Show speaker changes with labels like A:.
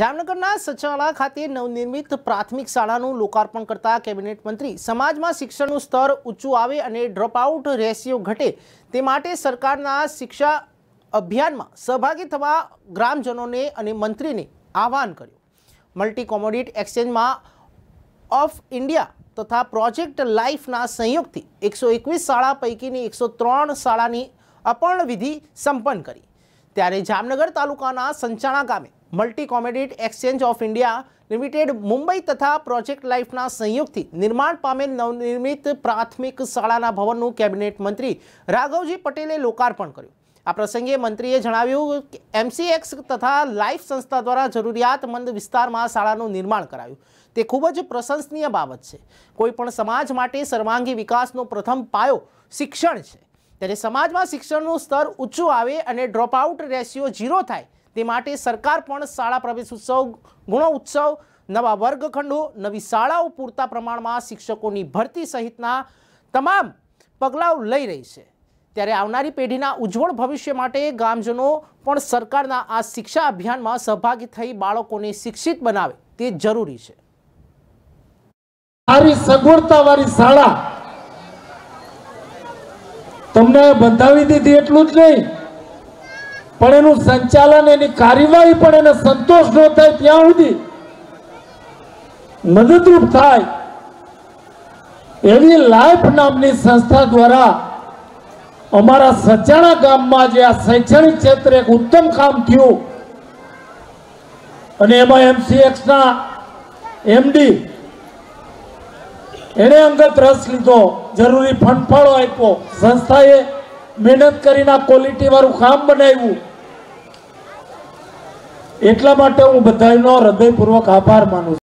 A: જામનગરના સચાળા ખાતે નવનિર્મિત પ્રાથમિક શાળાનું લોકાર્પણ કરતા કેબિનેટ મંત્રી સમાજમાં શિક્ષણનું સ્તર ઊંચું આવે અને ડ્રોપઆઉટ રેશિયો ઘટે તે માટે સરકારના શિક્ષા અભિયાનમાં સહભાગી થવા ગ્રામજનોને અને મંત્રીને આહવાન કર્યું મલ્ટી કોમોડિટ એક્સચેન્જમાં ઓફ ઇન્ડિયા તથા પ્રોજેક્ટ લાઈફના સંયોગથી એકસો એકવીસ શાળા પૈકીની એકસો ત્રણ શાળાની વિધિ સંપન્ન કરી ત્યારે જામનગર તાલુકાના સંચાણા ગામે multi commodity exchange of India limited Mumbai તથા પ્રોજેક્ટ લાઇફના સંયુક્તથી નિર્માણ પામેલ નવનિર્મિત પ્રાથમિક શાળાના ભવનનું કેબિનેટ મંત્રી રાઘવજી પટેલે લોકાર્પણ કર્યું આ પ્રસંગે મંત્રીએ જણાવ્યું કે એમસીએક્સ તથા લાઇફ સંસ્થા દ્વારા જરૂરિયાતમંદ વિસ્તારમાં શાળાનું નિર્માણ કરાયું તે ખૂબ જ પ્રશંસનીય બાબત છે કોઈપણ સમાજ માટે સર્વાંગી વિકાસનો પ્રથમ પાયો શિક્ષણ છે ત્યારે સમાજમાં શિક્ષણનું સ્તર ઊંચું આવે અને ડ્રોપઆઉટ રેશિયો ઝીરો થાય તે માટે સરકાર પણ શાળા પ્રવેશ ઉત્સવ ગુણો ઉત્સવ નવા વર્ગખંડો નવી શાળાઓ પૂરતા પ્રમાણમાં શિક્ષકોની ભરતી સહિતના તમામ પગલાઓ લઈ રહી છે ત્યારે આવનારી પેઢીના ઉજ્જવળ ભવિષ્ય માટે ગામજનો પણ સરકારના આ શિક્ષા અભિયાનમાં સહભાગી થઈ બાળકોને શિક્ષિત બનાવે તે જરૂરી છે
B: સારી સગવડતા વાળી શાળા તમને બંધાવી દીધી એટલું જ નહીં પણ એનું સંચાલન એની કાર્યવાહી પણ એને સંતોષ ન થાય ત્યાં સુધી મદદરૂપ થાય એવી લાઈફ નામની સંસ્થા દ્વારા અમારા સજાણા ગામમાં જે આ શૈક્ષણિક ક્ષેત્રે એક ઉત્તમ કામ થયું અને એમાં એમસીએક્સના એમડી એને અંગત રસ લીધો જરૂરી ફંડફાળો આપ્યો સંસ્થાએ મહેનત કરીને ક્વોલિટી વાળું કામ બનાવ્યું એટલા માટે હું બધાનો હૃદયપૂર્વક આભાર માનું છું